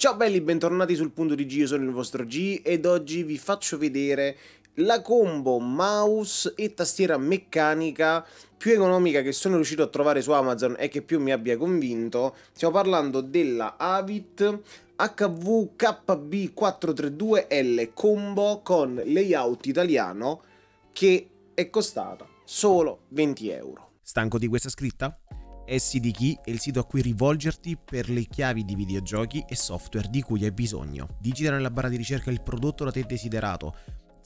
Ciao belli, bentornati sul punto di G, io sono il vostro G ed oggi vi faccio vedere la combo mouse e tastiera meccanica più economica che sono riuscito a trovare su Amazon e che più mi abbia convinto. Stiamo parlando della Avit HVKB432L combo con layout italiano che è costata solo 20 euro. Stanco di questa scritta? SDK è il sito a cui rivolgerti per le chiavi di videogiochi e software di cui hai bisogno. Digita nella barra di ricerca il prodotto da te desiderato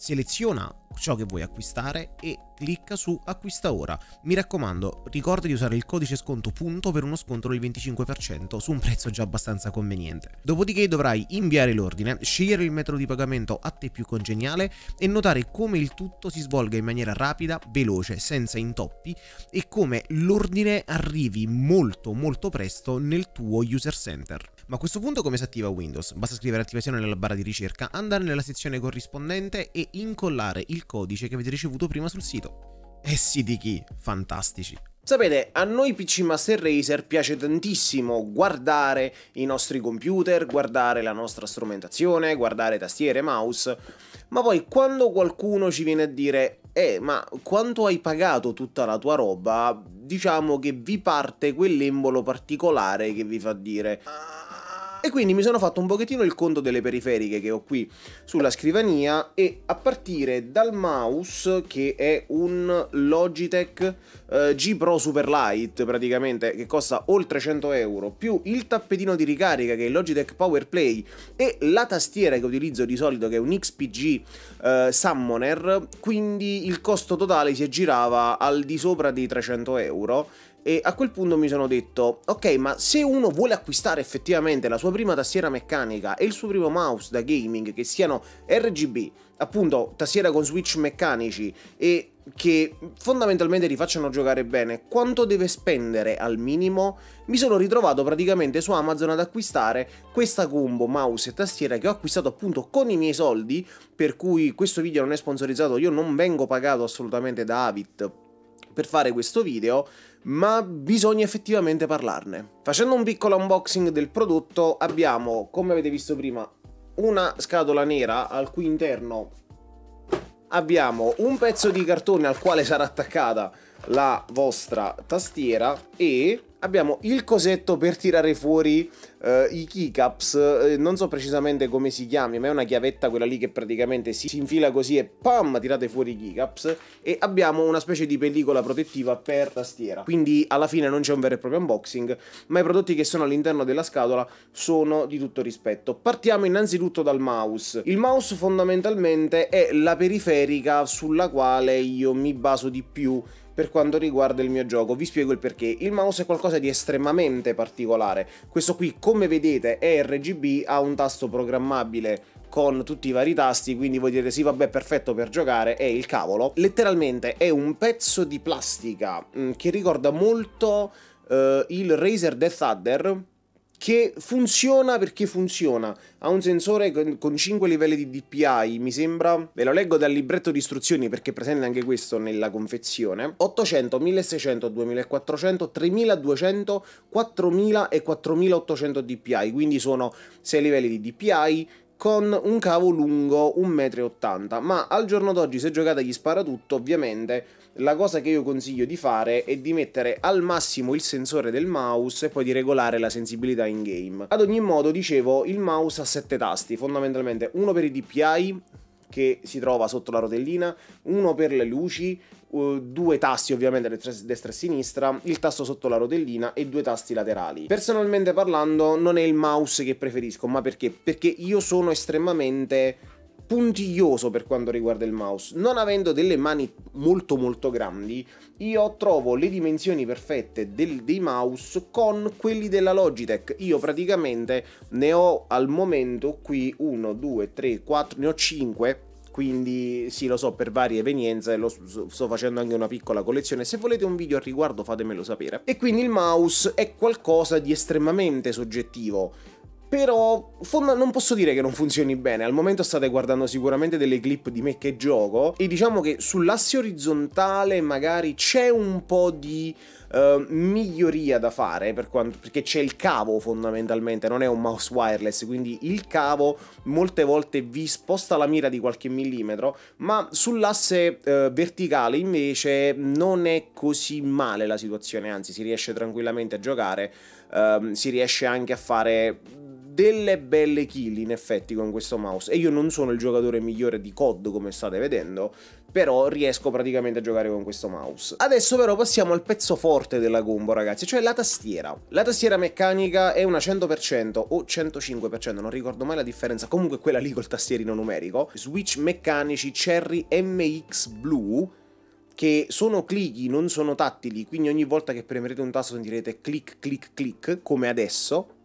seleziona ciò che vuoi acquistare e clicca su acquista ora. Mi raccomando, ricorda di usare il codice sconto punto per uno sconto del 25% su un prezzo già abbastanza conveniente. Dopodiché dovrai inviare l'ordine, scegliere il metodo di pagamento a te più congeniale e notare come il tutto si svolga in maniera rapida, veloce, senza intoppi e come l'ordine arrivi molto molto presto nel tuo user center. Ma a questo punto come si attiva Windows? Basta scrivere attivazione nella barra di ricerca, andare nella sezione corrispondente e incollare il codice che avete ricevuto prima sul sito. E eh sì di chi, fantastici. Sapete, a noi PC Master Racer piace tantissimo guardare i nostri computer, guardare la nostra strumentazione, guardare tastiere, mouse, ma poi quando qualcuno ci viene a dire eh, ma quanto hai pagato tutta la tua roba? Diciamo che vi parte quell'embolo particolare che vi fa dire ah, e quindi mi sono fatto un pochettino il conto delle periferiche che ho qui sulla scrivania e a partire dal mouse che è un Logitech eh, G Pro Super Light praticamente che costa oltre 100 euro più il tappetino di ricarica che è il Logitech Power Play e la tastiera che utilizzo di solito che è un XPG eh, Summoner quindi il costo totale si aggirava al di sopra dei 300 euro e a quel punto mi sono detto, ok, ma se uno vuole acquistare effettivamente la sua prima tastiera meccanica e il suo primo mouse da gaming, che siano RGB, appunto tastiera con switch meccanici e che fondamentalmente li facciano giocare bene, quanto deve spendere al minimo? Mi sono ritrovato praticamente su Amazon ad acquistare questa combo mouse e tastiera che ho acquistato appunto con i miei soldi, per cui questo video non è sponsorizzato, io non vengo pagato assolutamente da Avid per fare questo video ma bisogna effettivamente parlarne. Facendo un piccolo unboxing del prodotto abbiamo, come avete visto prima, una scatola nera al cui interno abbiamo un pezzo di cartone al quale sarà attaccata la vostra tastiera e abbiamo il cosetto per tirare fuori uh, i keycaps, eh, non so precisamente come si chiami, ma è una chiavetta quella lì che praticamente si infila così e pam, tirate fuori i keycaps e abbiamo una specie di pellicola protettiva per tastiera. Quindi alla fine non c'è un vero e proprio unboxing, ma i prodotti che sono all'interno della scatola sono di tutto rispetto. Partiamo innanzitutto dal mouse. Il mouse fondamentalmente è la periferica sulla quale io mi baso di più per quanto riguarda il mio gioco. Vi spiego il perché. Il mouse è qualcosa di estremamente particolare. Questo qui, come vedete, è RGB, ha un tasto programmabile con tutti i vari tasti, quindi voi direte sì vabbè perfetto per giocare, è il cavolo. Letteralmente è un pezzo di plastica mh, mm, che ricorda molto eh, il Razer Death Adder, che funziona perché funziona. Ha un sensore con, con 5 livelli di DPI, mi sembra. Ve lo leggo dal libretto di istruzioni perché è presente anche questo nella confezione. 800, 1600, 2400, 3200, 4000 e 4800 DPI, quindi sono 6 livelli di DPI, con un cavo lungo 1,80 m, ma al giorno d'oggi se giocate gli sparatutto ovviamente la cosa che io consiglio di fare è di mettere al massimo il sensore del mouse e poi di regolare la sensibilità in game. Ad ogni modo dicevo il mouse ha 7 tasti, fondamentalmente uno per i DPI, che si trova sotto la rotellina, uno per le luci, eh, due tasti ovviamente destra e sinistra, il tasto sotto la rotellina e due tasti laterali. Personalmente parlando non è il mouse che preferisco, ma perché? Perché io sono estremamente puntiglioso per quanto riguarda il mouse. Non avendo delle mani molto molto grandi, io trovo le dimensioni perfette del, dei mouse con quelli della Logitech. Io praticamente ne ho al momento qui 1, 2, 3, 4, ne ho 5 quindi sì lo so per varie evenienze lo sto facendo anche una piccola collezione se volete un video al riguardo fatemelo sapere e quindi il mouse è qualcosa di estremamente soggettivo però non posso dire che non funzioni bene, al momento state guardando sicuramente delle clip di me che gioco e diciamo che sull'asse orizzontale magari c'è un po' di uh, miglioria da fare per quanto, perché c'è il cavo fondamentalmente, non è un mouse wireless, quindi il cavo molte volte vi sposta la mira di qualche millimetro, ma sull'asse uh, verticale invece non è così male la situazione, anzi si riesce tranquillamente a giocare, uh, si riesce anche a fare delle belle kill in effetti con questo mouse e io non sono il giocatore migliore di COD come state vedendo però riesco praticamente a giocare con questo mouse. Adesso però passiamo al pezzo forte della combo ragazzi, cioè la tastiera. La tastiera meccanica è una 100% o 105%, non ricordo mai la differenza, comunque quella lì col tastierino numerico. Switch meccanici Cherry MX Blue che sono clicchi, non sono tattili, quindi ogni volta che premerete un tasto sentirete click click click come adesso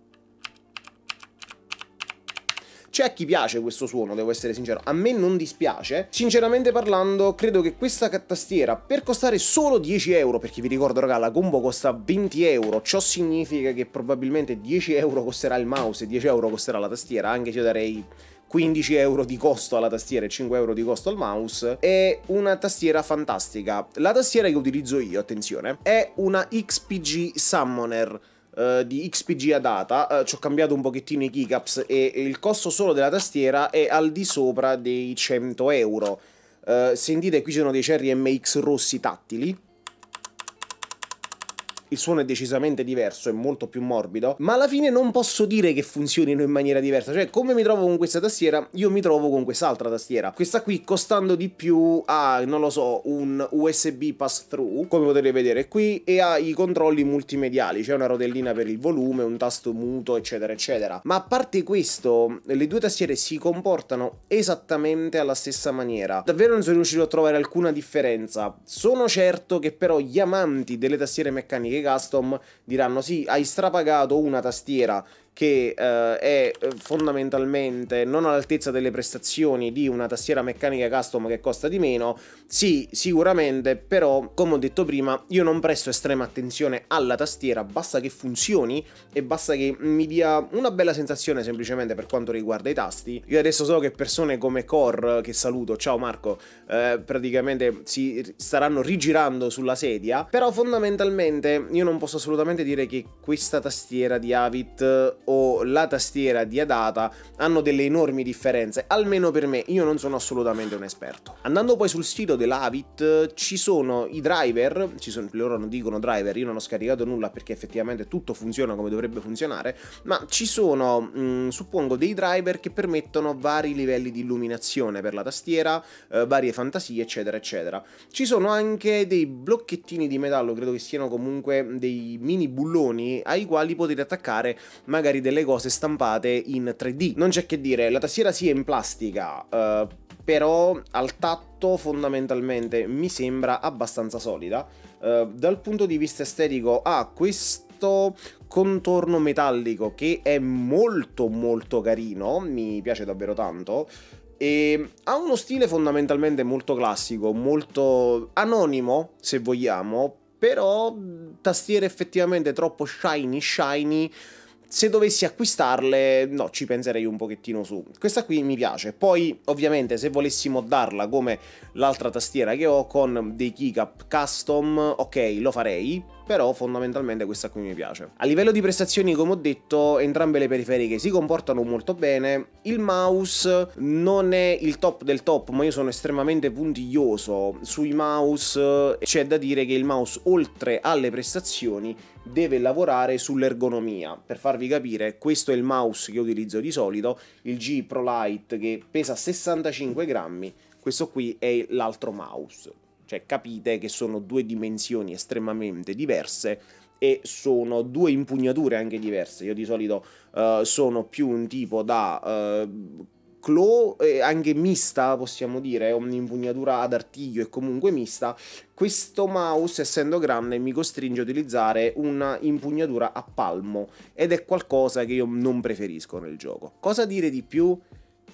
c'è a chi piace questo suono, devo essere sincero, a me non dispiace. Sinceramente parlando, credo che questa tastiera, per costare solo 10 euro, perché vi ricordo raga, la combo costa 20 euro, ciò significa che probabilmente 10 euro costerà il mouse e 10 euro costerà la tastiera, anche se io darei 15 euro di costo alla tastiera e 5 euro di costo al mouse, è una tastiera fantastica. La tastiera che utilizzo io, attenzione, è una XPG Summoner eh, di XPG a data, uh, ci ho cambiato un pochettino i keycaps e il costo solo della tastiera è al di sopra dei 100 euro. Eh, sentite qui ci sono dei Cherry MX rossi tattili il suono è decisamente diverso, è molto più morbido, ma alla fine non posso dire che funzionino in maniera diversa, cioè come mi trovo con questa tastiera, io mi trovo con quest'altra tastiera. Questa qui costando di più ha, non lo so, un USB pass through, come potete vedere qui, e ha i controlli multimediali, c'è cioè una rotellina per il volume, un tasto muto, eccetera, eccetera. Ma a parte questo, le due tastiere si comportano esattamente alla stessa maniera. Davvero non sono riuscito a trovare alcuna differenza. Sono certo che però gli amanti delle tastiere meccaniche custom diranno sì, hai strapagato una tastiera che eh, è eh, fondamentalmente non all'altezza delle prestazioni di una tastiera meccanica custom che costa di meno, sì, sicuramente, però come ho detto prima, io non presto estrema attenzione alla tastiera, basta che funzioni e basta che mi dia una bella sensazione semplicemente per quanto riguarda i tasti. Io adesso so che persone come Core, che saluto, ciao Marco, eh, praticamente si staranno rigirando sulla sedia, però fondamentalmente io non posso assolutamente dire che questa tastiera di Avit o la tastiera di Adata hanno delle enormi differenze, almeno per me, io non sono assolutamente un esperto. Andando poi sul sito dell'Avit ci sono i driver, ci sono, loro non dicono driver, io non ho scaricato nulla perché effettivamente tutto funziona come dovrebbe funzionare, ma ci sono, mh, suppongo, dei driver che permettono vari livelli di illuminazione per la tastiera, eh, varie fantasie, eccetera, eccetera. Ci sono anche dei blocchettini di metallo, credo che siano comunque dei mini bulloni ai quali potete attaccare magari magari delle cose stampate in 3D. Non c'è che dire, la tastiera sì in plastica, eh, però al tatto fondamentalmente mi sembra abbastanza solida. Eh, dal punto di vista estetico ha ah, questo contorno metallico che è molto molto carino, mi piace davvero tanto. E ha uno stile fondamentalmente molto classico, molto anonimo se vogliamo, però tastiere effettivamente troppo shiny shiny se dovessi acquistarle, no, ci penserei un pochettino su. Questa qui mi piace. Poi, ovviamente, se volessimo darla come l'altra tastiera che ho con dei keycap custom, ok, lo farei però fondamentalmente questa qui mi piace. A livello di prestazioni, come ho detto, entrambe le periferiche si comportano molto bene. Il mouse non è il top del top, ma io sono estremamente puntiglioso sui mouse. C'è da dire che il mouse, oltre alle prestazioni, deve lavorare sull'ergonomia. Per farvi capire, questo è il mouse che utilizzo di solito, il G Pro Lite che pesa 65 grammi, questo qui è l'altro mouse. Cioè capite che sono due dimensioni estremamente diverse e sono due impugnature anche diverse. Io di solito uh, sono più un tipo da uh, eh, clo, anche mista possiamo dire, un'impugnatura ad artiglio e comunque mista. Questo mouse essendo grande mi costringe a utilizzare un'impugnatura a palmo ed è qualcosa che io non preferisco nel gioco. Cosa dire di più?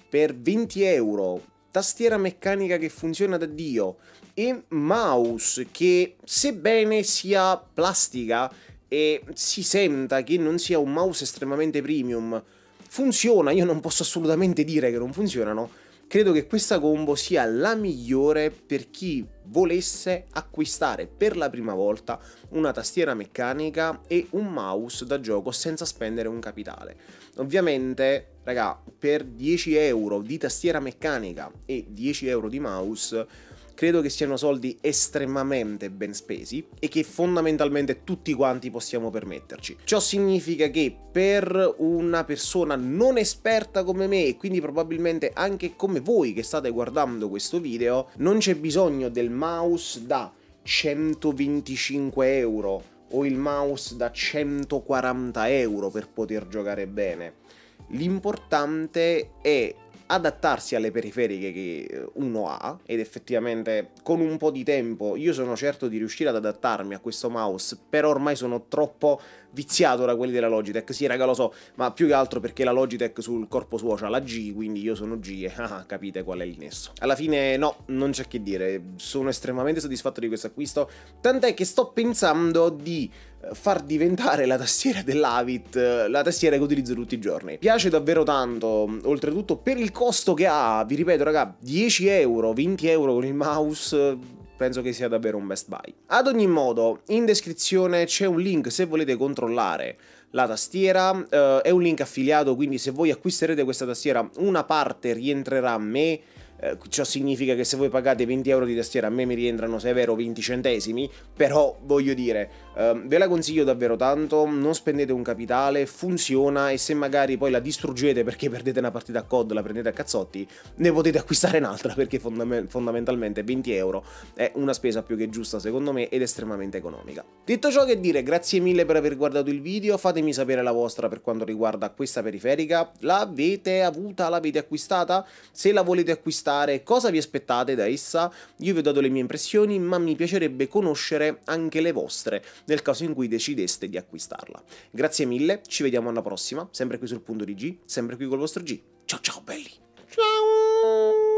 Per 20 euro tastiera meccanica che funziona da Dio e mouse che sebbene sia plastica e si senta che non sia un mouse estremamente premium, funziona, io non posso assolutamente dire che non funzionano, Credo che questa combo sia la migliore per chi volesse acquistare per la prima volta una tastiera meccanica e un mouse da gioco senza spendere un capitale. Ovviamente, raga, per 10 euro di tastiera meccanica e 10 euro di mouse credo che siano soldi estremamente ben spesi e che fondamentalmente tutti quanti possiamo permetterci. Ciò significa che per una persona non esperta come me e quindi probabilmente anche come voi che state guardando questo video, non c'è bisogno del mouse da 125 euro o il mouse da 140 euro per poter giocare bene. L'importante è adattarsi alle periferiche che uno ha ed effettivamente con un po' di tempo io sono certo di riuscire ad adattarmi a questo mouse, però ormai sono troppo viziato da quelli della Logitech. Sì, raga, lo so, ma più che altro perché la Logitech sul corpo suo c'ha la G, quindi io sono G e ah, ah capite qual è il nesso. Alla fine, no, non c'è che dire, sono estremamente soddisfatto di questo acquisto, tant'è che sto pensando di far diventare la tastiera dell'Avit la tastiera che utilizzo tutti i giorni. Piace davvero tanto, oltretutto per il costo che ha, vi ripeto raga, 10 euro, 20 euro con il mouse, penso che sia davvero un best buy. Ad ogni modo, in descrizione c'è un link se volete controllare la tastiera, eh, è un link affiliato, quindi se voi acquisterete questa tastiera una parte rientrerà a me, eh, ciò significa che se voi pagate 20 euro di tastiera a me mi rientrano, se è vero, 20 centesimi, però voglio dire, eh, ve la consiglio davvero tanto, non spendete un capitale, funziona e se magari poi la distruggete perché perdete una partita a COD, la prendete a cazzotti, ne potete acquistare un'altra perché fondament fondamentalmente 20 euro è una spesa più che giusta secondo me ed estremamente economica. Detto ciò che dire, grazie mille per aver guardato il video, fatemi sapere la vostra per quanto riguarda questa periferica, l'avete avuta, l'avete acquistata? Se la volete acquistare pensare cosa vi aspettate da essa, io vi ho dato le mie impressioni, ma mi piacerebbe conoscere anche le vostre nel caso in cui decideste di acquistarla. Grazie mille, ci vediamo alla prossima, sempre qui sul punto di G, sempre qui col vostro G. Ciao ciao belli! Ciao!